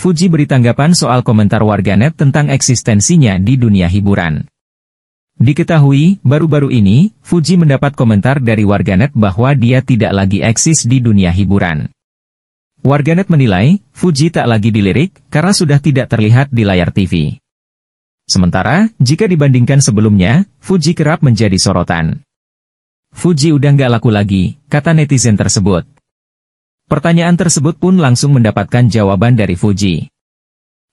Fuji beri tanggapan soal komentar warganet tentang eksistensinya di dunia hiburan. Diketahui, baru-baru ini, Fuji mendapat komentar dari warganet bahwa dia tidak lagi eksis di dunia hiburan. Warganet menilai, Fuji tak lagi dilirik, karena sudah tidak terlihat di layar TV. Sementara, jika dibandingkan sebelumnya, Fuji kerap menjadi sorotan. Fuji udah nggak laku lagi, kata netizen tersebut. Pertanyaan tersebut pun langsung mendapatkan jawaban dari Fuji.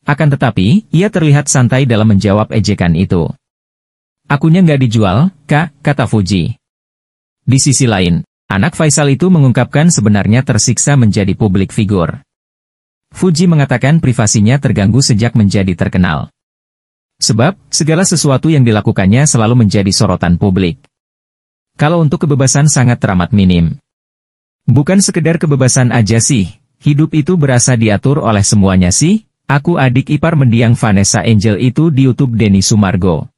Akan tetapi, ia terlihat santai dalam menjawab ejekan itu. Akunya nggak dijual, kak, kata Fuji. Di sisi lain, anak Faisal itu mengungkapkan sebenarnya tersiksa menjadi publik figur. Fuji mengatakan privasinya terganggu sejak menjadi terkenal. Sebab, segala sesuatu yang dilakukannya selalu menjadi sorotan publik. Kalau untuk kebebasan sangat teramat minim. Bukan sekedar kebebasan aja sih, hidup itu berasa diatur oleh semuanya sih, aku adik ipar mendiang Vanessa Angel itu di Youtube Denny Sumargo.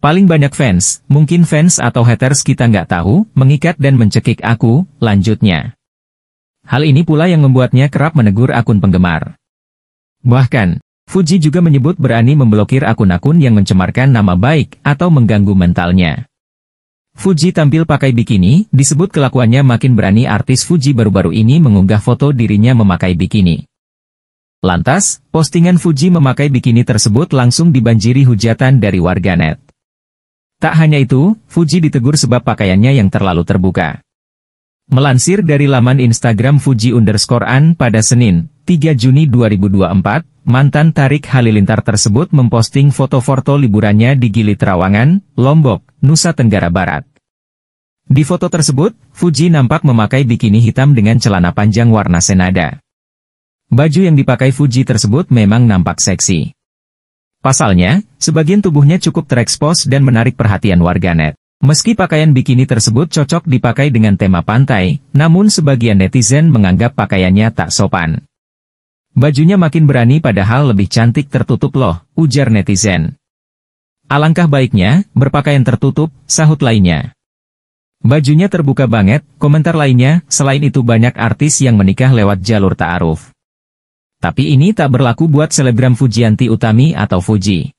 Paling banyak fans, mungkin fans atau haters kita nggak tahu, mengikat dan mencekik aku, lanjutnya. Hal ini pula yang membuatnya kerap menegur akun penggemar. Bahkan, Fuji juga menyebut berani memblokir akun-akun yang mencemarkan nama baik atau mengganggu mentalnya. Fuji tampil pakai bikini, disebut kelakuannya makin berani artis Fuji baru-baru ini mengunggah foto dirinya memakai bikini. Lantas, postingan Fuji memakai bikini tersebut langsung dibanjiri hujatan dari warganet. Tak hanya itu, Fuji ditegur sebab pakaiannya yang terlalu terbuka. Melansir dari laman Instagram Fuji underscore an pada Senin, 3 Juni 2024, mantan Tarik Halilintar tersebut memposting foto-foto liburannya di Gili Trawangan, Lombok, Nusa Tenggara Barat. Di foto tersebut, Fuji nampak memakai bikini hitam dengan celana panjang warna senada. Baju yang dipakai Fuji tersebut memang nampak seksi. Pasalnya, sebagian tubuhnya cukup terekspos dan menarik perhatian warganet. Meski pakaian bikini tersebut cocok dipakai dengan tema pantai, namun sebagian netizen menganggap pakaiannya tak sopan. Bajunya makin berani padahal lebih cantik tertutup loh, ujar netizen. Alangkah baiknya, berpakaian tertutup, sahut lainnya. Bajunya terbuka banget, komentar lainnya, selain itu banyak artis yang menikah lewat jalur ta'aruf. Tapi ini tak berlaku buat selebgram Fujianti Utami atau Fuji.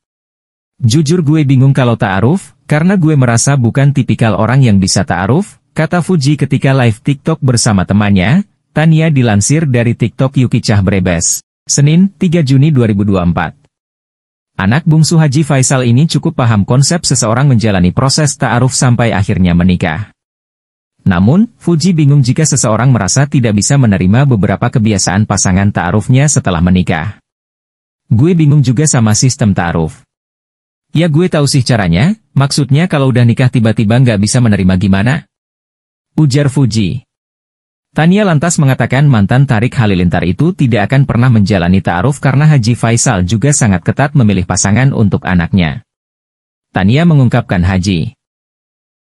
Jujur gue bingung kalau ta'aruf, karena gue merasa bukan tipikal orang yang bisa ta'aruf, kata Fuji ketika live TikTok bersama temannya, Tania dilansir dari TikTok Yuki Cah Brebes, Senin 3 Juni 2024. Anak bungsu Haji Faisal ini cukup paham konsep seseorang menjalani proses ta'aruf sampai akhirnya menikah. Namun, Fuji bingung jika seseorang merasa tidak bisa menerima beberapa kebiasaan pasangan ta'arufnya setelah menikah. Gue bingung juga sama sistem ta'aruf. Ya gue tahu sih caranya, maksudnya kalau udah nikah tiba-tiba nggak bisa menerima gimana? Ujar Fuji. Tania lantas mengatakan mantan Tarik Halilintar itu tidak akan pernah menjalani ta'aruf karena Haji Faisal juga sangat ketat memilih pasangan untuk anaknya. Tania mengungkapkan Haji